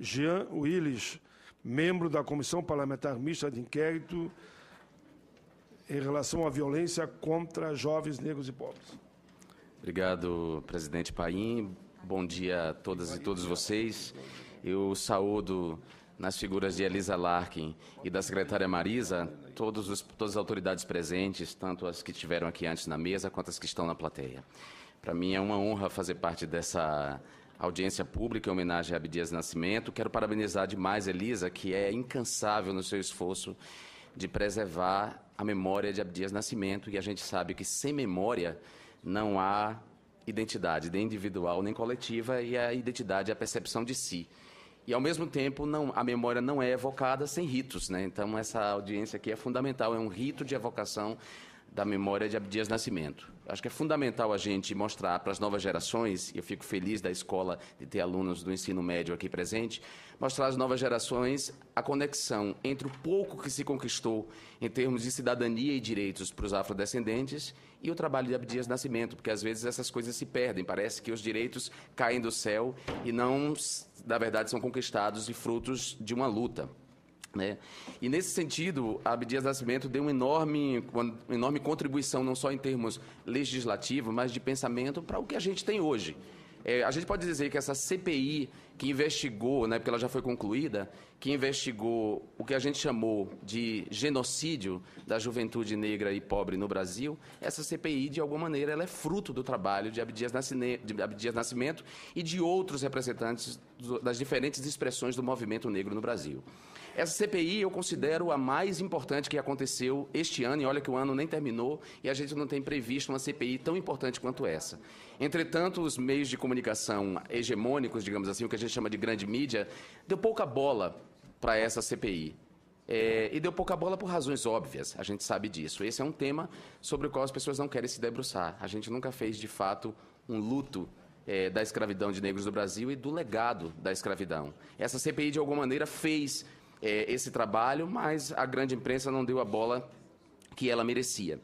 Jean Willis, membro da Comissão Parlamentar Mista de Inquérito em relação à violência contra jovens negros e pobres. Obrigado, presidente Paim. Bom dia a todas e todos vocês. Eu saúdo nas figuras de Elisa Larkin e da secretária Marisa, todos os, todas as autoridades presentes, tanto as que estiveram aqui antes na mesa quanto as que estão na plateia. Para mim é uma honra fazer parte dessa audiência pública em homenagem a Abdias Nascimento. Quero parabenizar demais Elisa, que é incansável no seu esforço de preservar a memória de Abdias Nascimento, e a gente sabe que sem memória não há identidade, nem individual nem coletiva, e a identidade é a percepção de si. E, ao mesmo tempo, não, a memória não é evocada sem ritos. Né? Então, essa audiência aqui é fundamental, é um rito de evocação da memória de Abdias Nascimento. Acho que é fundamental a gente mostrar para as novas gerações, e eu fico feliz da escola de ter alunos do ensino médio aqui presente, mostrar às novas gerações a conexão entre o pouco que se conquistou em termos de cidadania e direitos para os afrodescendentes e o trabalho de Abdias Nascimento, porque às vezes essas coisas se perdem, parece que os direitos caem do céu e não, na verdade, são conquistados e frutos de uma luta. Né? E nesse sentido, Abdias Nascimento deu uma enorme, uma enorme contribuição, não só em termos legislativos, mas de pensamento para o que a gente tem hoje. É, a gente pode dizer que essa CPI que investigou, né, porque ela já foi concluída, que investigou o que a gente chamou de genocídio da juventude negra e pobre no Brasil, essa CPI, de alguma maneira, ela é fruto do trabalho de Abdias, Nascine, de Abdias Nascimento e de outros representantes das diferentes expressões do movimento negro no Brasil. Essa CPI eu considero a mais importante que aconteceu este ano, e olha que o ano nem terminou e a gente não tem previsto uma CPI tão importante quanto essa. Entretanto, os meios de comunicação hegemônicos, digamos assim, o que a gente chama de grande mídia, deu pouca bola para essa CPI. É, e deu pouca bola por razões óbvias, a gente sabe disso. Esse é um tema sobre o qual as pessoas não querem se debruçar. A gente nunca fez, de fato, um luto é, da escravidão de negros do Brasil e do legado da escravidão. Essa CPI, de alguma maneira, fez é, esse trabalho, mas a grande imprensa não deu a bola que ela merecia.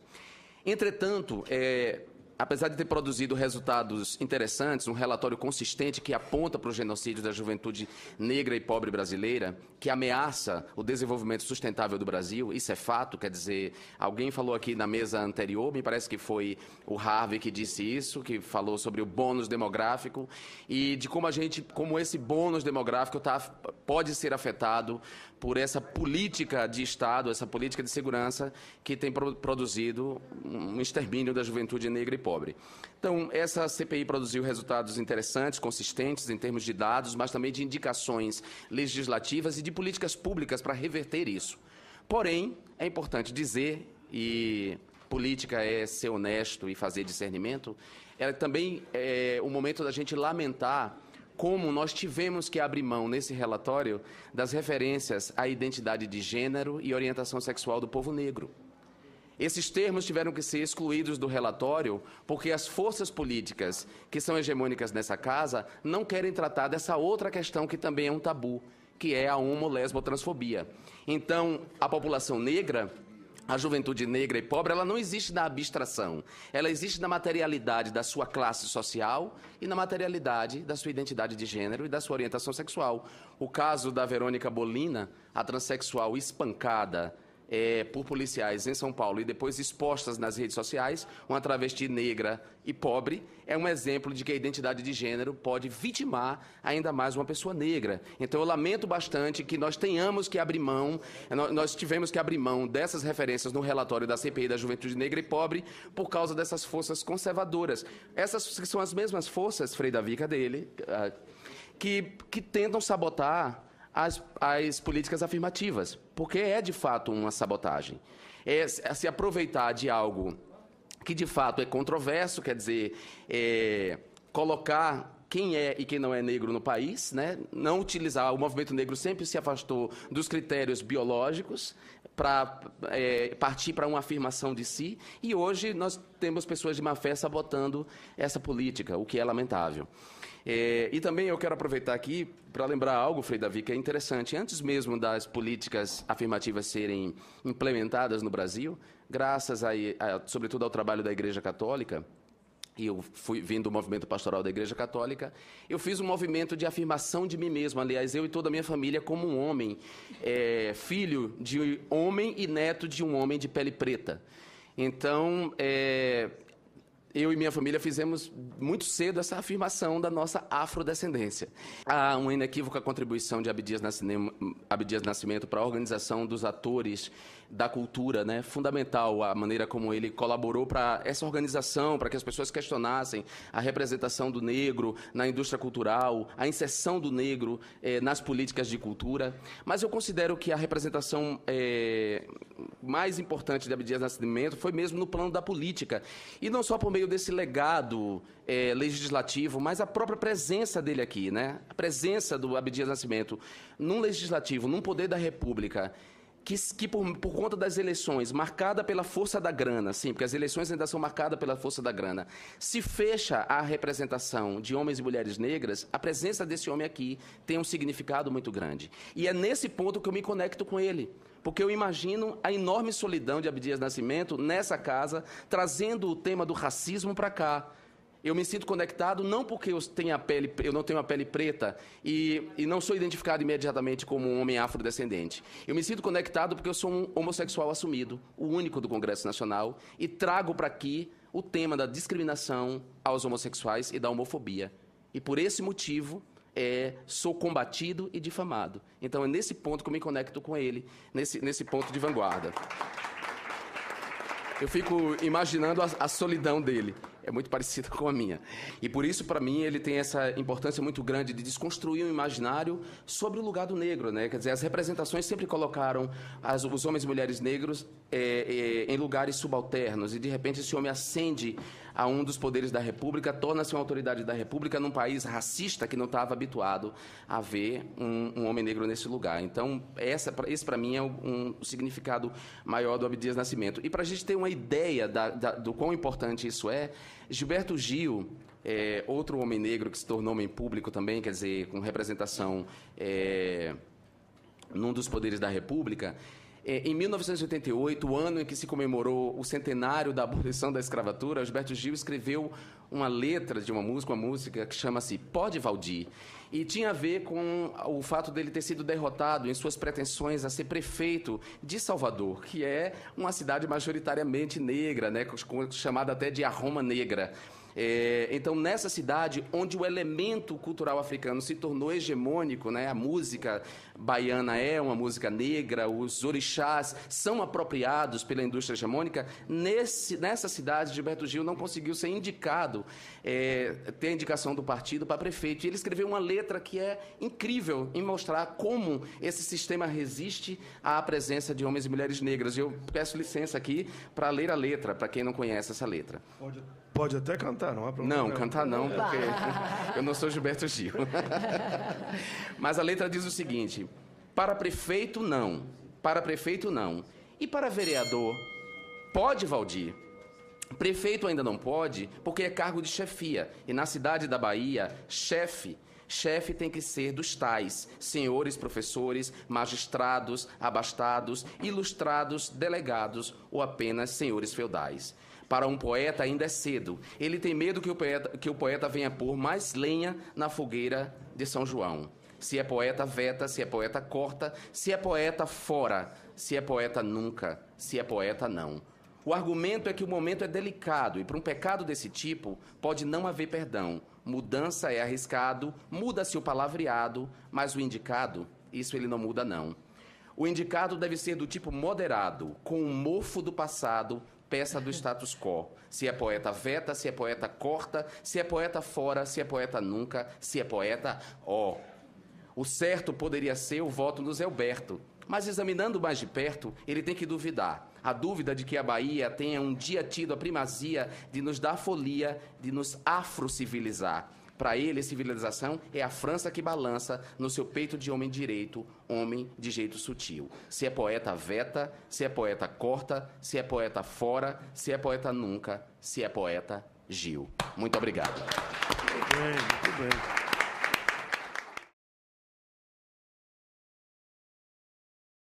Entretanto, é, apesar de ter produzido resultados interessantes, um relatório consistente que aponta para o genocídio da juventude negra e pobre brasileira, que ameaça o desenvolvimento sustentável do Brasil, isso é fato, quer dizer, alguém falou aqui na mesa anterior, me parece que foi o Harvey que disse isso, que falou sobre o bônus demográfico e de como a gente, como esse bônus demográfico está pode ser afetado por essa política de Estado, essa política de segurança que tem produzido um extermínio da juventude negra e pobre. Então, essa CPI produziu resultados interessantes, consistentes em termos de dados, mas também de indicações legislativas e de políticas públicas para reverter isso. Porém, é importante dizer e política é ser honesto e fazer discernimento, É também é o momento da gente lamentar como nós tivemos que abrir mão nesse relatório das referências à identidade de gênero e orientação sexual do povo negro. Esses termos tiveram que ser excluídos do relatório porque as forças políticas que são hegemônicas nessa casa não querem tratar dessa outra questão que também é um tabu, que é a homo transfobia. Então, a população negra a juventude negra e pobre, ela não existe na abstração. Ela existe na materialidade da sua classe social e na materialidade da sua identidade de gênero e da sua orientação sexual. O caso da Verônica Bolina, a transexual espancada é, por policiais em São Paulo e depois expostas nas redes sociais, uma travesti negra e pobre, é um exemplo de que a identidade de gênero pode vitimar ainda mais uma pessoa negra. Então eu lamento bastante que nós tenhamos que abrir mão, nós tivemos que abrir mão dessas referências no relatório da CPI da Juventude Negra e Pobre por causa dessas forças conservadoras. Essas que são as mesmas forças, Frei Davi, cadê ele? Ah, que, que tentam sabotar as, as políticas afirmativas, porque é de fato uma sabotagem. É, é se aproveitar de algo que de fato é controverso, quer dizer, é, colocar quem é e quem não é negro no país, né? não utilizar, o movimento negro sempre se afastou dos critérios biológicos, para é, partir para uma afirmação de si. E hoje nós temos pessoas de má fé sabotando essa política, o que é lamentável. É, e também eu quero aproveitar aqui para lembrar algo, Frei Davi, que é interessante. Antes mesmo das políticas afirmativas serem implementadas no Brasil, graças a, a sobretudo ao trabalho da Igreja Católica, e eu fui vindo do movimento pastoral da Igreja Católica, eu fiz um movimento de afirmação de mim mesmo, aliás, eu e toda a minha família, como um homem, é, filho de um homem e neto de um homem de pele preta. Então, é, eu e minha família fizemos muito cedo essa afirmação da nossa afrodescendência. Há uma inequívoca contribuição de Abdias Nascimento, Abdias Nascimento para a organização dos atores da cultura, né? Fundamental a maneira como ele colaborou para essa organização, para que as pessoas questionassem a representação do negro na indústria cultural, a inserção do negro eh, nas políticas de cultura. Mas eu considero que a representação eh, mais importante de Abdias Nascimento foi mesmo no plano da política. E não só por meio desse legado é, legislativo, mas a própria presença dele aqui, né? A presença do Abdias Nascimento num legislativo, num poder da República que, que por, por, conta das eleições, marcada pela força da grana, sim, porque as eleições ainda são marcadas pela força da grana, se fecha a representação de homens e mulheres negras, a presença desse homem aqui tem um significado muito grande. E é nesse ponto que eu me conecto com ele porque eu imagino a enorme solidão de Abdias Nascimento nessa casa, trazendo o tema do racismo para cá. Eu me sinto conectado não porque eu, tenho a pele, eu não tenho a pele preta e, e não sou identificado imediatamente como um homem afrodescendente. Eu me sinto conectado porque eu sou um homossexual assumido, o único do Congresso Nacional, e trago para aqui o tema da discriminação aos homossexuais e da homofobia. E por esse motivo, é, sou combatido e difamado. Então é nesse ponto que eu me conecto com ele, nesse, nesse ponto de vanguarda. Eu fico imaginando a, a solidão dele é muito parecida com a minha. E por isso, para mim, ele tem essa importância muito grande de desconstruir o um imaginário sobre o lugar do negro, né? Quer dizer, as representações sempre colocaram as, os homens e mulheres negros é, é, em lugares subalternos e de repente esse homem ascende a um dos poderes da República, torna-se uma autoridade da República num país racista que não estava habituado a ver um, um, homem negro nesse lugar. Então, essa, esse para mim é um, um, significado maior do Abdias Nascimento. E para a gente ter uma ideia da, da, do quão importante isso é, Gilberto Gil, é, outro homem negro que se tornou homem público também, quer dizer, com representação é, num dos poderes da República, é, em 1988, o ano em que se comemorou o centenário da abolição da escravatura, Gilberto Gil escreveu uma letra de uma música, uma música que chama-se Pode Valdir, e tinha a ver com o fato dele ter sido derrotado em suas pretensões a ser prefeito de Salvador, que é uma cidade majoritariamente negra, né, chamada até de Arroma Negra. É, então, nessa cidade onde o elemento cultural africano se tornou hegemônico, né, a música baiana é uma música negra, os orixás são apropriados pela indústria hegemônica, nesse, nessa cidade, Gilberto Gil não conseguiu ser indicado, é, ter a indicação do partido para prefeito. E ele escreveu uma letra que é incrível em mostrar como esse sistema resiste à presença de homens e mulheres negras. E eu peço licença aqui para ler a letra, para quem não conhece essa letra. Pode. Pode até cantar, não há problema. Não, cantar não, porque eu não sou Gilberto Gil. Mas a letra diz o seguinte: para prefeito, não. Para prefeito, não. E para vereador, pode, Valdir. Prefeito ainda não pode, porque é cargo de chefia. E na cidade da Bahia, chefe Chefe tem que ser dos tais, senhores professores, magistrados, abastados, ilustrados, delegados ou apenas senhores feudais. Para um poeta ainda é cedo. Ele tem medo que o poeta, que o poeta venha pôr mais lenha na fogueira de São João. Se é poeta, veta. Se é poeta, corta. Se é poeta, fora. Se é poeta, nunca. Se é poeta, não. O argumento é que o momento é delicado e, para um pecado desse tipo, pode não haver perdão. Mudança é arriscado, muda-se o palavreado, mas o indicado, isso ele não muda, não. O indicado deve ser do tipo moderado, com o mofo do passado, peça do status quo. Se é poeta, veta, se é poeta, corta, se é poeta, fora, se é poeta, nunca, se é poeta, ó. O certo poderia ser o voto no Zelberto, mas examinando mais de perto, ele tem que duvidar. A dúvida de que a Bahia tenha um dia tido a primazia de nos dar folia, de nos afrocivilizar. Para ele, civilização é a França que balança no seu peito de homem direito, homem de jeito sutil. Se é poeta, veta, se é poeta, corta, se é poeta, fora, se é poeta, nunca, se é poeta, Gil. Muito obrigado. Muito bem, muito bem.